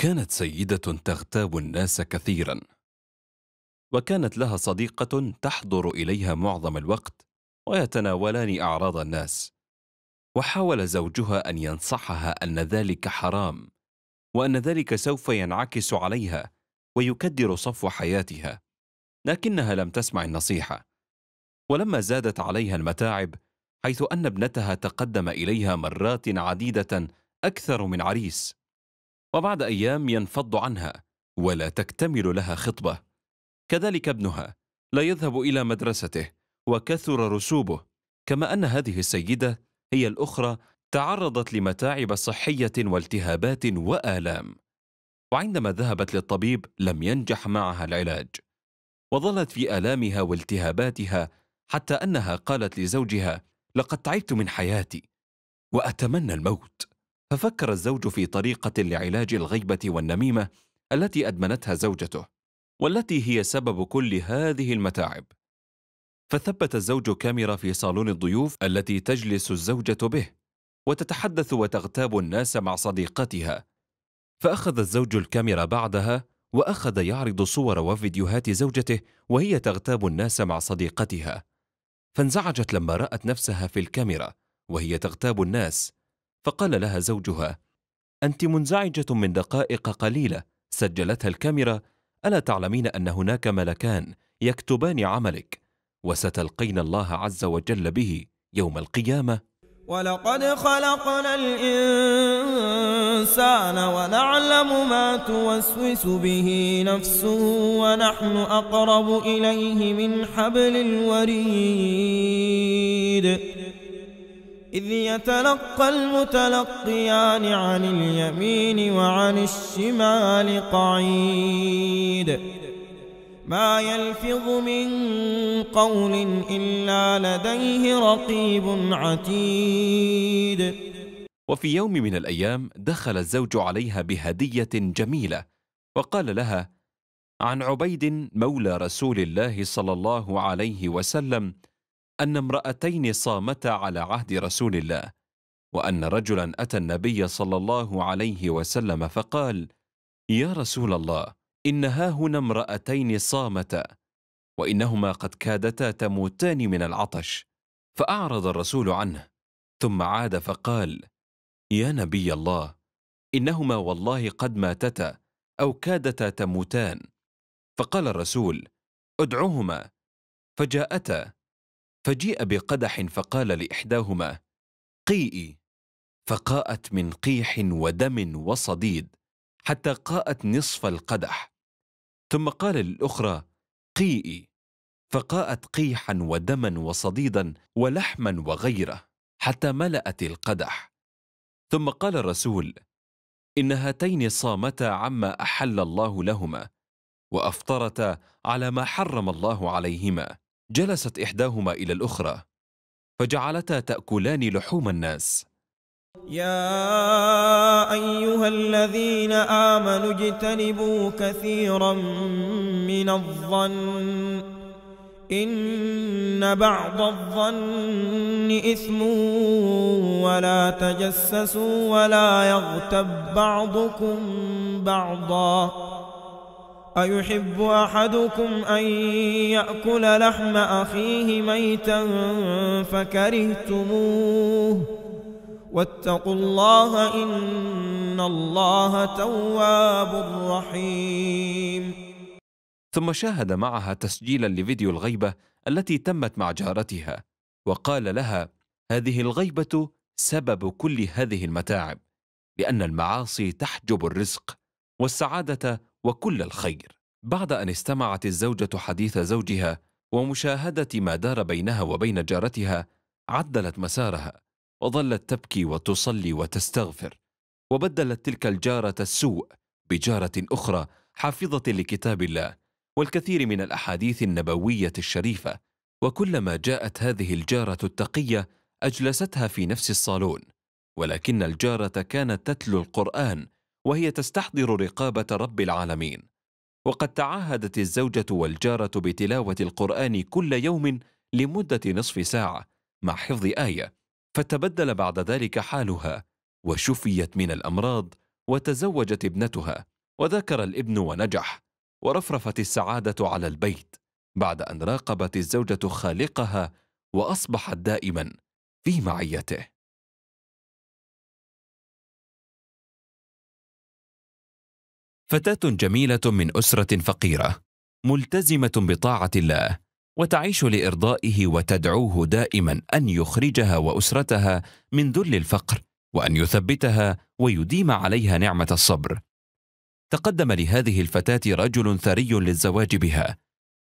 كانت سيدة تغتاب الناس كثيرا وكانت لها صديقة تحضر إليها معظم الوقت ويتناولان أعراض الناس وحاول زوجها أن ينصحها أن ذلك حرام وأن ذلك سوف ينعكس عليها ويكدر صفو حياتها لكنها لم تسمع النصيحة ولما زادت عليها المتاعب حيث أن ابنتها تقدم إليها مرات عديدة أكثر من عريس وبعد أيام ينفض عنها ولا تكتمل لها خطبة كذلك ابنها لا يذهب إلى مدرسته وكثر رسوبه كما أن هذه السيدة هي الأخرى تعرضت لمتاعب صحية والتهابات وآلام وعندما ذهبت للطبيب لم ينجح معها العلاج وظلت في آلامها والتهاباتها حتى أنها قالت لزوجها لقد تعبت من حياتي وأتمنى الموت ففكر الزوج في طريقة لعلاج الغيبة والنميمة التي أدمنتها زوجته والتي هي سبب كل هذه المتاعب فثبت الزوج كاميرا في صالون الضيوف التي تجلس الزوجة به وتتحدث وتغتاب الناس مع صديقتها فأخذ الزوج الكاميرا بعدها وأخذ يعرض صور وفيديوهات زوجته وهي تغتاب الناس مع صديقتها فانزعجت لما رأت نفسها في الكاميرا وهي تغتاب الناس فقال لها زوجها انت منزعجه من دقائق قليله سجلتها الكاميرا الا تعلمين ان هناك ملكان يكتبان عملك وستلقين الله عز وجل به يوم القيامه ولقد خلقنا الانسان ونعلم ما توسوس به نفسه ونحن اقرب اليه من حبل الوريد إذ يتلقى المتلقيان عن اليمين وعن الشمال قعيد ما يلفظ من قول إلا لديه رقيب عتيد وفي يوم من الأيام دخل الزوج عليها بهدية جميلة وقال لها عن عبيد مولى رسول الله صلى الله عليه وسلم أن امرأتين صامتا على عهد رسول الله وأن رجلا أتى النبي صلى الله عليه وسلم فقال يا رسول الله إن هاهنا امرأتين صامتا وإنهما قد كادتا تموتان من العطش فأعرض الرسول عنه ثم عاد فقال يا نبي الله إنهما والله قد ماتتا أو كادتا تموتان فقال الرسول ادعهما فجاءتا فجيء بقدح فقال لإحداهما قيئي فقاءت من قيح ودم وصديد حتى قاءت نصف القدح ثم قال للأخرى قيئي فقاءت قيحا ودما وصديدا ولحما وغيره حتى ملأت القدح ثم قال الرسول إن هاتين صامتا عما أحل الله لهما وأفطرتا على ما حرم الله عليهما جلست إحداهما إلى الأخرى فجعلتا تأكلان لحوم الناس يا أيها الذين آمنوا اجتنبوا كثيرا من الظن إن بعض الظن إثم ولا تجسسوا ولا يغتب بعضكم بعضا أيحب أحدكم أن يأكل لحم أخيه ميتا فكرهتموه واتقوا الله إن الله تواب رحيم ثم شاهد معها تسجيلا لفيديو الغيبة التي تمت مع جارتها وقال لها هذه الغيبة سبب كل هذه المتاعب لأن المعاصي تحجب الرزق والسعاده وكل الخير بعد ان استمعت الزوجه حديث زوجها ومشاهده ما دار بينها وبين جارتها عدلت مسارها وظلت تبكي وتصلي وتستغفر وبدلت تلك الجاره السوء بجاره اخرى حافظه لكتاب الله والكثير من الاحاديث النبويه الشريفه وكلما جاءت هذه الجاره التقيه اجلستها في نفس الصالون ولكن الجاره كانت تتلو القران وهي تستحضر رقابه رب العالمين وقد تعهدت الزوجه والجاره بتلاوه القران كل يوم لمده نصف ساعه مع حفظ ايه فتبدل بعد ذلك حالها وشفيت من الامراض وتزوجت ابنتها وذكر الابن ونجح ورفرفت السعاده على البيت بعد ان راقبت الزوجه خالقها واصبحت دائما في معيته فتاة جميلة من أسرة فقيرة، ملتزمة بطاعة الله، وتعيش لإرضائه وتدعوه دائما أن يخرجها وأسرتها من ذل الفقر، وأن يثبتها ويديم عليها نعمة الصبر. تقدم لهذه الفتاة رجل ثري للزواج بها،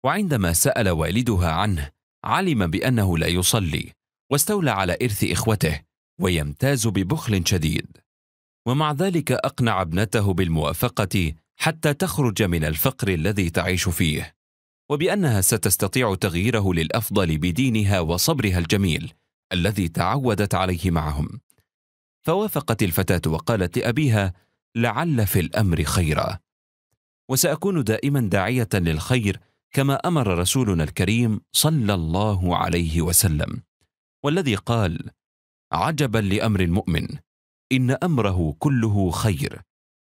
وعندما سأل والدها عنه، علم بأنه لا يصلي، واستولى على إرث إخوته، ويمتاز ببخل شديد. ومع ذلك اقنع ابنته بالموافقه حتى تخرج من الفقر الذي تعيش فيه وبانها ستستطيع تغييره للافضل بدينها وصبرها الجميل الذي تعودت عليه معهم فوافقت الفتاه وقالت لابيها لعل في الامر خيرا وساكون دائما داعيه للخير كما امر رسولنا الكريم صلى الله عليه وسلم والذي قال عجبا لامر المؤمن ان امره كله خير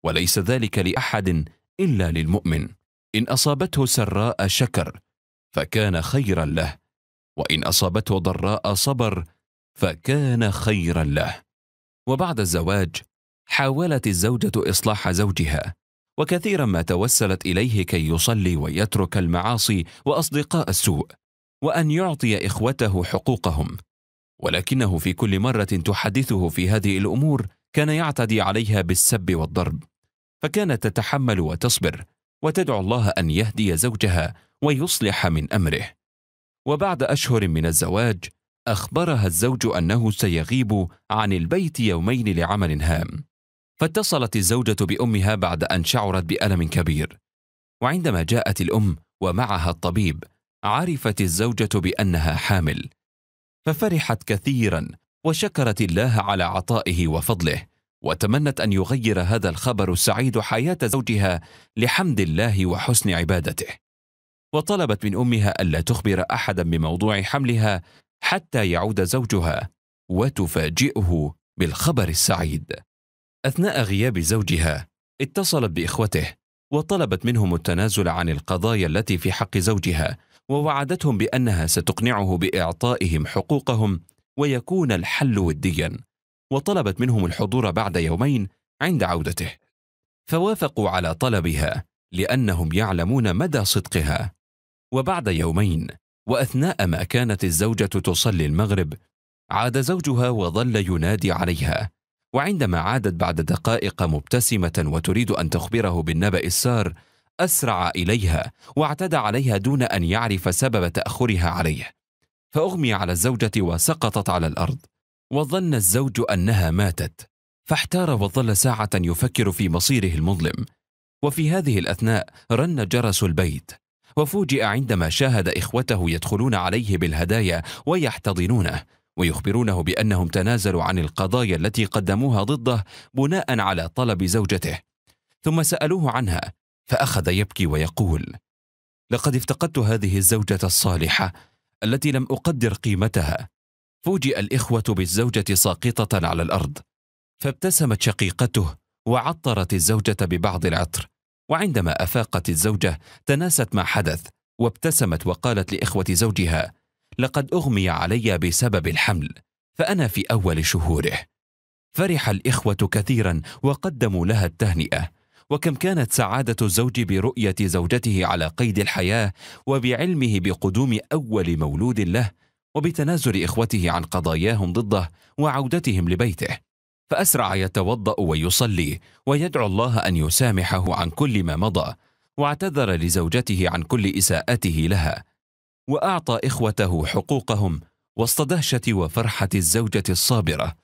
وليس ذلك لاحد الا للمؤمن ان اصابته سراء شكر فكان خيرا له وان اصابته ضراء صبر فكان خيرا له وبعد الزواج حاولت الزوجه اصلاح زوجها وكثيرا ما توسلت اليه كي يصلي ويترك المعاصي واصدقاء السوء وان يعطي اخوته حقوقهم ولكنه في كل مرة تحدثه في هذه الأمور كان يعتدي عليها بالسب والضرب فكانت تتحمل وتصبر وتدعو الله أن يهدي زوجها ويصلح من أمره وبعد أشهر من الزواج أخبرها الزوج أنه سيغيب عن البيت يومين لعمل هام فاتصلت الزوجة بأمها بعد أن شعرت بألم كبير وعندما جاءت الأم ومعها الطبيب عرفت الزوجة بأنها حامل ففرحت كثيرا وشكرت الله على عطائه وفضله وتمنت ان يغير هذا الخبر السعيد حياه زوجها لحمد الله وحسن عبادته وطلبت من امها الا تخبر احدا بموضوع حملها حتى يعود زوجها وتفاجئه بالخبر السعيد اثناء غياب زوجها اتصلت باخوته وطلبت منهم التنازل عن القضايا التي في حق زوجها ووعدتهم بانها ستقنعه باعطائهم حقوقهم ويكون الحل وديا وطلبت منهم الحضور بعد يومين عند عودته فوافقوا على طلبها لانهم يعلمون مدى صدقها وبعد يومين واثناء ما كانت الزوجه تصلي المغرب عاد زوجها وظل ينادي عليها وعندما عادت بعد دقائق مبتسمه وتريد ان تخبره بالنبا السار أسرع إليها واعتدى عليها دون أن يعرف سبب تأخرها عليه فأغمي على الزوجة وسقطت على الأرض وظن الزوج أنها ماتت فاحتار وظل ساعة يفكر في مصيره المظلم وفي هذه الأثناء رن جرس البيت وفوجئ عندما شاهد إخوته يدخلون عليه بالهدايا ويحتضنونه ويخبرونه بأنهم تنازلوا عن القضايا التي قدموها ضده بناء على طلب زوجته ثم سألوه عنها فأخذ يبكي ويقول لقد افتقدت هذه الزوجة الصالحة التي لم أقدر قيمتها فوجئ الإخوة بالزوجة ساقطة على الأرض فابتسمت شقيقته وعطرت الزوجة ببعض العطر وعندما أفاقت الزوجة تناست ما حدث وابتسمت وقالت لإخوة زوجها لقد أغمي علي بسبب الحمل فأنا في أول شهوره فرح الإخوة كثيرا وقدموا لها التهنئة وكم كانت سعادة الزوج برؤية زوجته على قيد الحياة وبعلمه بقدوم أول مولود له وبتنازل إخوته عن قضاياهم ضده وعودتهم لبيته فأسرع يتوضأ ويصلي ويدعو الله أن يسامحه عن كل ما مضى واعتذر لزوجته عن كل إساءته لها وأعطى إخوته حقوقهم وسط دهشة وفرحة الزوجة الصابرة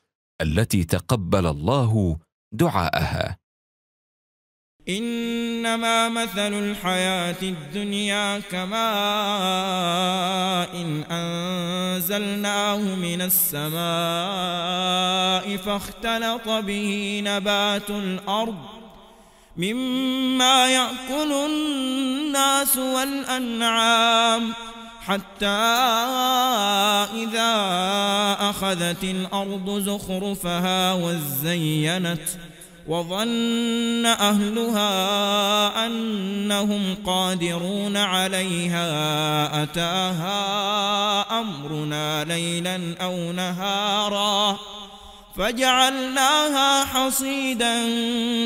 التي تقبل الله دعاءها إنما مثل الحياة الدنيا كماء إن أنزلناه من السماء فاختلط به نبات الأرض مما يأكل الناس والأنعام حتى إذا أخذت الأرض زخرفها وزينت وظن أهلها أنهم قادرون عليها أتاها أمرنا ليلا أو نهارا فجعلناها حصيدا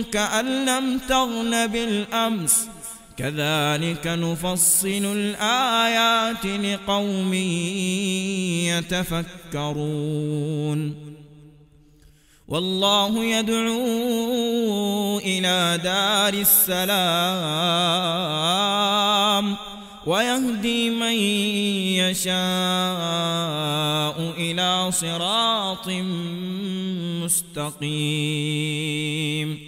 كأن لم تغن بالأمس كذلك نفصل الآيات لقوم يتفكرون والله يدعو إلى دار السلام ويهدي من يشاء إلى صراط مستقيم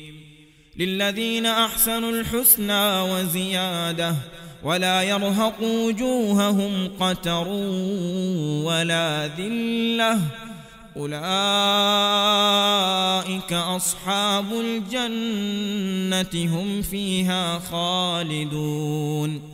للذين أحسنوا الحسنى وزيادة ولا يرهق وجوههم قتر ولا ذِلَّةٌ أولئك أصحاب الجنة هم فيها خالدون